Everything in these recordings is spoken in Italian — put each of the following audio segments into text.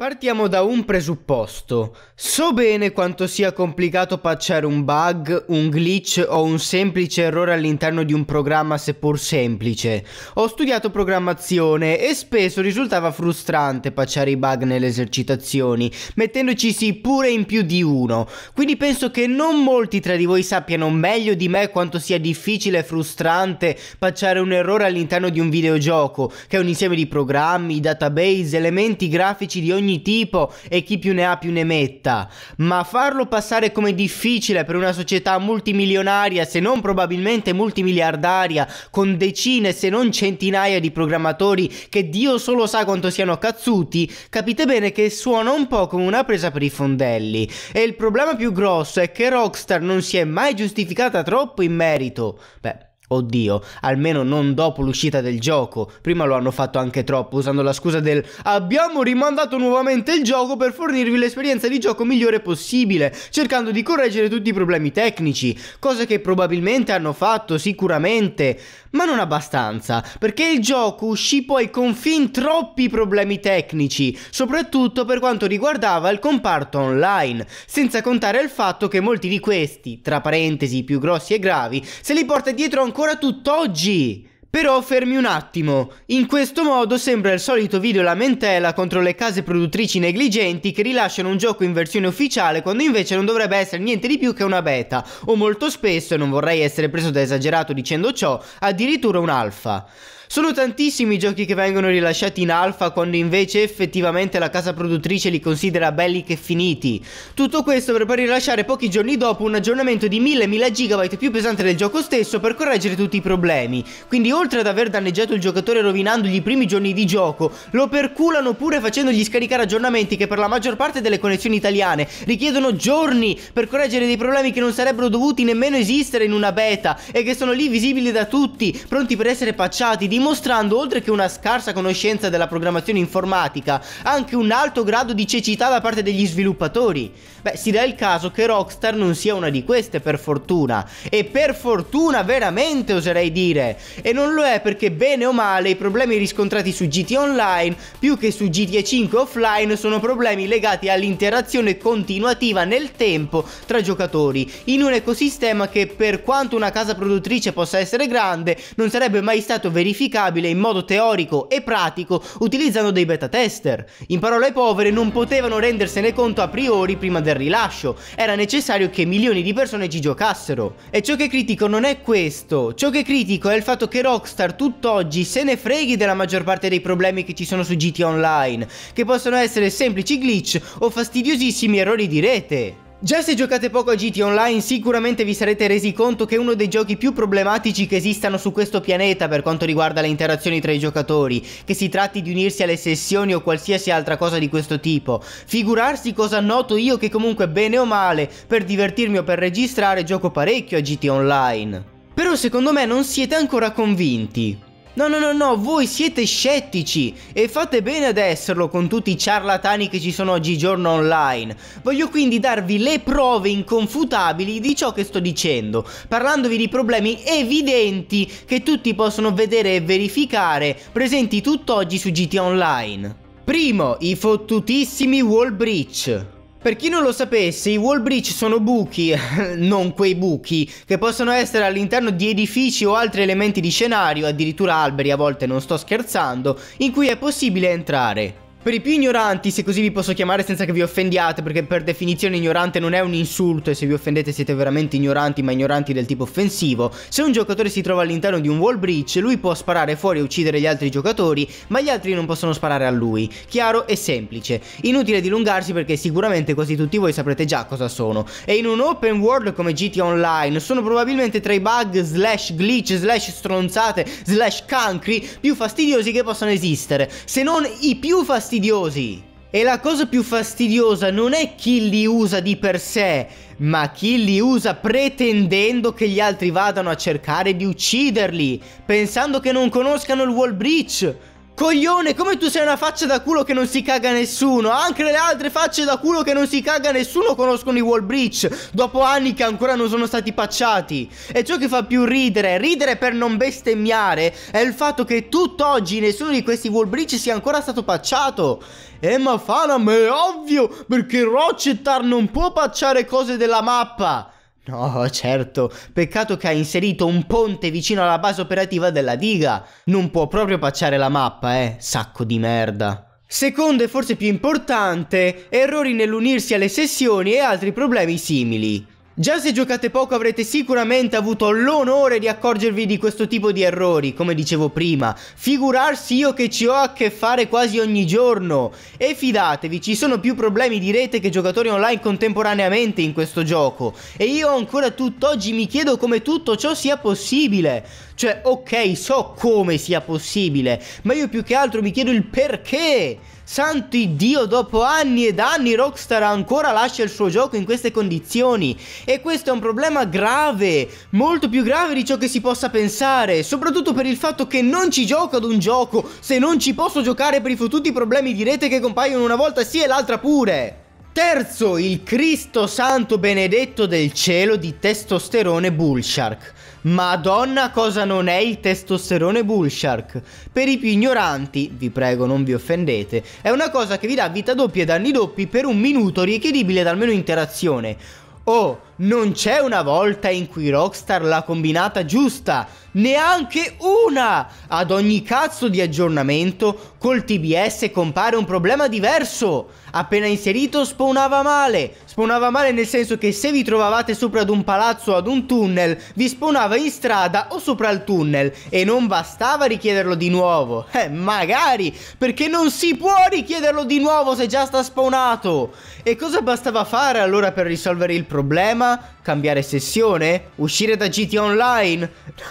Partiamo da un presupposto. So bene quanto sia complicato patchare un bug, un glitch o un semplice errore all'interno di un programma seppur semplice. Ho studiato programmazione e spesso risultava frustrante patchare i bug nelle esercitazioni, mettendoci sì pure in più di uno. Quindi penso che non molti tra di voi sappiano meglio di me quanto sia difficile e frustrante patchare un errore all'interno di un videogioco, che è un insieme di programmi, database, elementi grafici di ogni ogni tipo e chi più ne ha più ne metta, ma farlo passare come difficile per una società multimilionaria, se non probabilmente multimiliardaria, con decine se non centinaia di programmatori che Dio solo sa quanto siano cazzuti, capite bene che suona un po' come una presa per i fondelli. E il problema più grosso è che Rockstar non si è mai giustificata troppo in merito. Beh, Oddio, almeno non dopo l'uscita del gioco. Prima lo hanno fatto anche troppo, usando la scusa del abbiamo rimandato nuovamente il gioco per fornirvi l'esperienza di gioco migliore possibile, cercando di correggere tutti i problemi tecnici, cosa che probabilmente hanno fatto sicuramente, ma non abbastanza, perché il gioco uscì poi con fin troppi problemi tecnici, soprattutto per quanto riguardava il comparto online, senza contare il fatto che molti di questi, tra parentesi più grossi e gravi, se li porta dietro ancora ancora tutt'oggi però fermi un attimo, in questo modo sembra il solito video lamentela contro le case produttrici negligenti che rilasciano un gioco in versione ufficiale quando invece non dovrebbe essere niente di più che una beta, o molto spesso, e non vorrei essere preso da esagerato dicendo ciò, addirittura un alfa. Sono tantissimi i giochi che vengono rilasciati in alfa quando invece effettivamente la casa produttrice li considera belli che finiti. Tutto questo per poi rilasciare pochi giorni dopo un aggiornamento di 1000-1000 GB più pesante del gioco stesso per correggere tutti i problemi. Quindi o oltre ad aver danneggiato il giocatore rovinandogli i primi giorni di gioco, lo perculano pure facendogli scaricare aggiornamenti che per la maggior parte delle connessioni italiane richiedono giorni per correggere dei problemi che non sarebbero dovuti nemmeno esistere in una beta e che sono lì visibili da tutti, pronti per essere pacciati, dimostrando oltre che una scarsa conoscenza della programmazione informatica, anche un alto grado di cecità da parte degli sviluppatori. Beh, si dà il caso che Rockstar non sia una di queste per fortuna, e per fortuna veramente oserei dire, e non non lo è perché bene o male i problemi riscontrati su GT Online più che su GTA 5 offline sono problemi legati all'interazione continuativa nel tempo tra giocatori in un ecosistema che per quanto una casa produttrice possa essere grande non sarebbe mai stato verificabile in modo teorico e pratico utilizzando dei beta tester. In parole povere non potevano rendersene conto a priori prima del rilascio, era necessario che milioni di persone ci giocassero. E ciò che critico non è questo, ciò che critico è il fatto che Rock Rockstar tutt'oggi se ne freghi della maggior parte dei problemi che ci sono su GTA Online, che possono essere semplici glitch o fastidiosissimi errori di rete. Già se giocate poco a GT Online sicuramente vi sarete resi conto che è uno dei giochi più problematici che esistano su questo pianeta per quanto riguarda le interazioni tra i giocatori, che si tratti di unirsi alle sessioni o qualsiasi altra cosa di questo tipo. Figurarsi cosa noto io che comunque bene o male, per divertirmi o per registrare gioco parecchio a GT Online. Però secondo me non siete ancora convinti. No, no, no, no, voi siete scettici e fate bene ad esserlo con tutti i ciarlatani che ci sono oggigiorno online. Voglio quindi darvi le prove inconfutabili di ciò che sto dicendo, parlandovi di problemi evidenti che tutti possono vedere e verificare presenti tutt'oggi su GTA Online. Primo, i fottutissimi wall breach. Per chi non lo sapesse, i wall breach sono buchi, non quei buchi, che possono essere all'interno di edifici o altri elementi di scenario, addirittura alberi a volte non sto scherzando, in cui è possibile entrare. Per i più ignoranti, se così vi posso chiamare senza che vi offendiate, perché per definizione ignorante non è un insulto e se vi offendete siete veramente ignoranti, ma ignoranti del tipo offensivo, se un giocatore si trova all'interno di un wall breach, lui può sparare fuori e uccidere gli altri giocatori, ma gli altri non possono sparare a lui. Chiaro e semplice. Inutile dilungarsi perché sicuramente quasi tutti voi saprete già cosa sono. E in un open world come GTA Online sono probabilmente tra i bug, slash glitch, slash stronzate, slash cancri più fastidiosi che possano esistere, se non i più fastidiosi fastidiosi. E la cosa più fastidiosa non è chi li usa di per sé, ma chi li usa pretendendo che gli altri vadano a cercare di ucciderli, pensando che non conoscano il wall breach. Coglione, come tu sei una faccia da culo che non si caga nessuno? Anche le altre facce da culo che non si caga nessuno conoscono i wall breach dopo anni che ancora non sono stati pacciati. E ciò che fa più ridere, ridere per non bestemmiare, è il fatto che tutt'oggi nessuno di questi wall breach sia ancora stato pacciato. E eh, ma Fanam è ovvio, perché Rocchettar non può pacciare cose della mappa. No, oh, certo. Peccato che ha inserito un ponte vicino alla base operativa della diga. Non può proprio pacciare la mappa, eh. Sacco di merda. Secondo e forse più importante, errori nell'unirsi alle sessioni e altri problemi simili. Già se giocate poco avrete sicuramente avuto l'onore di accorgervi di questo tipo di errori, come dicevo prima. Figurarsi io che ci ho a che fare quasi ogni giorno. E fidatevi, ci sono più problemi di rete che giocatori online contemporaneamente in questo gioco. E io ancora tutt'oggi mi chiedo come tutto ciò sia possibile. Cioè, ok, so come sia possibile, ma io più che altro mi chiedo il perché. Santo Dio, dopo anni ed anni Rockstar ancora lascia il suo gioco in queste condizioni e questo è un problema grave, molto più grave di ciò che si possa pensare, soprattutto per il fatto che non ci gioco ad un gioco se non ci posso giocare per i fottuti problemi di rete che compaiono una volta sì e l'altra pure. Terzo, il Cristo Santo Benedetto del Cielo di testosterone Bullshark. Madonna cosa non è il testosterone Bullshark? Per i più ignoranti, vi prego non vi offendete, è una cosa che vi dà vita doppia e danni doppi per un minuto richiedibile da almeno interazione. Oh, non c'è una volta in cui Rockstar l'ha combinata giusta, neanche una! Ad ogni cazzo di aggiornamento col TBS compare un problema diverso. Appena inserito spawnava male, spawnava male nel senso che se vi trovavate sopra ad un palazzo o ad un tunnel, vi spawnava in strada o sopra il tunnel e non bastava richiederlo di nuovo. Eh, magari, perché non si può richiederlo di nuovo se già sta spawnato! E cosa bastava fare allora per risolvere il problema? Cambiare sessione? Uscire da GT Online?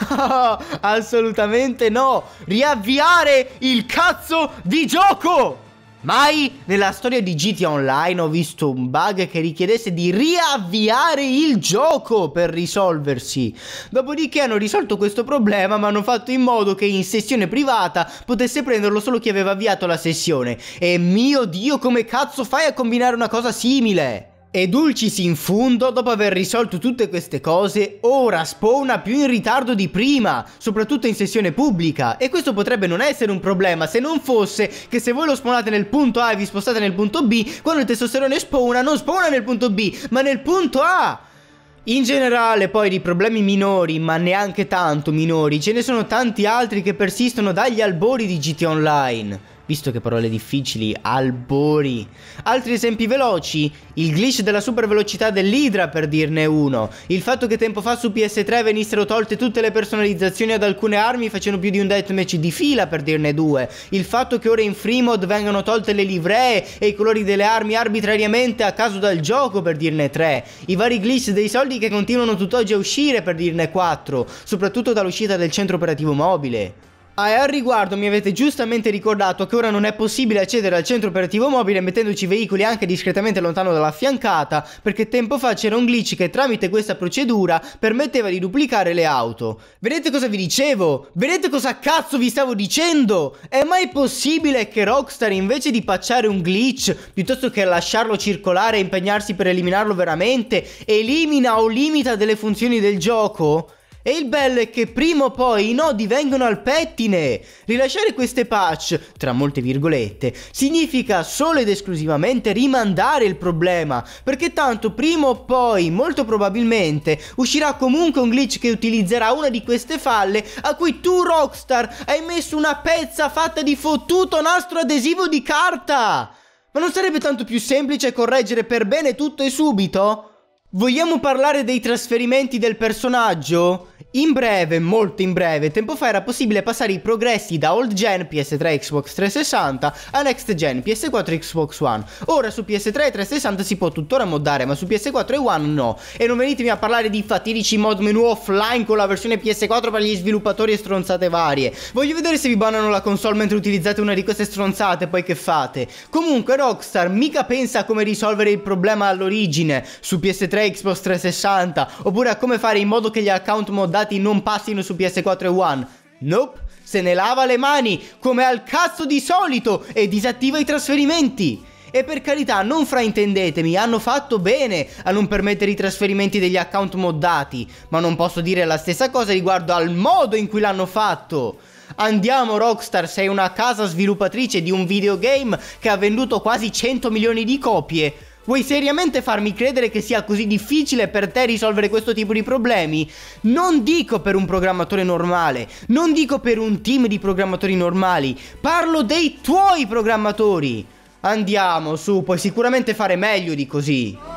No, assolutamente no! Riavviare il cazzo di gioco! Mai nella storia di GTA Online ho visto un bug che richiedesse di riavviare il gioco per risolversi. Dopodiché hanno risolto questo problema ma hanno fatto in modo che in sessione privata potesse prenderlo solo chi aveva avviato la sessione. E mio dio come cazzo fai a combinare una cosa simile? E Dulcis in fondo, dopo aver risolto tutte queste cose, ora spawna più in ritardo di prima, soprattutto in sessione pubblica. E questo potrebbe non essere un problema se non fosse che se voi lo spawnate nel punto A e vi spostate nel punto B, quando il testosterone spawna, non spawna nel punto B, ma nel punto A! In generale poi di problemi minori, ma neanche tanto minori, ce ne sono tanti altri che persistono dagli albori di GT Online. Visto che parole difficili, albori. Altri esempi veloci, il glitch della super velocità dell'Hydra per dirne uno, il fatto che tempo fa su PS3 venissero tolte tutte le personalizzazioni ad alcune armi facendo più di un deathmatch di fila per dirne due, il fatto che ora in free mod vengano tolte le livree e i colori delle armi arbitrariamente a caso dal gioco per dirne tre, i vari glitch dei soldi che continuano tutt'oggi a uscire per dirne quattro, soprattutto dall'uscita del centro operativo mobile. Ah, e al riguardo mi avete giustamente ricordato che ora non è possibile accedere al centro operativo mobile mettendoci veicoli anche discretamente lontano dalla fiancata, perché tempo fa c'era un glitch che tramite questa procedura permetteva di duplicare le auto. Vedete cosa vi dicevo? Vedete cosa cazzo vi stavo dicendo? È mai possibile che Rockstar invece di pacciare un glitch, piuttosto che lasciarlo circolare e impegnarsi per eliminarlo veramente, elimina o limita delle funzioni del gioco? E il bello è che prima o poi i nodi vengono al pettine. Rilasciare queste patch, tra molte virgolette, significa solo ed esclusivamente rimandare il problema, perché tanto prima o poi, molto probabilmente, uscirà comunque un glitch che utilizzerà una di queste falle a cui tu Rockstar hai messo una pezza fatta di fottuto nastro adesivo di carta. Ma non sarebbe tanto più semplice correggere per bene tutto e subito? Vogliamo parlare dei trasferimenti del personaggio? In breve, molto in breve, tempo fa era possibile passare i progressi da old gen PS3 Xbox 360 a next gen PS4 Xbox One. Ora su PS3 e 360 si può tuttora moddare, ma su PS4 e One no. E non venitemi a parlare di fatidici mod menu offline con la versione PS4 per gli sviluppatori e stronzate varie. Voglio vedere se vi banano la console mentre utilizzate una di queste stronzate, poi che fate. Comunque Rockstar mica pensa a come risolvere il problema all'origine su PS3 e Xbox 360, oppure a come fare in modo che gli account moddati dati non passino su PS4 e One. Nope, se ne lava le mani, come al cazzo di solito, e disattiva i trasferimenti. E per carità, non fraintendetemi, hanno fatto bene a non permettere i trasferimenti degli account moddati, ma non posso dire la stessa cosa riguardo al modo in cui l'hanno fatto. Andiamo Rockstar, sei una casa sviluppatrice di un videogame che ha venduto quasi 100 milioni di copie. Vuoi seriamente farmi credere che sia così difficile per te risolvere questo tipo di problemi? Non dico per un programmatore normale, non dico per un team di programmatori normali, parlo dei tuoi programmatori. Andiamo, su, puoi sicuramente fare meglio di così.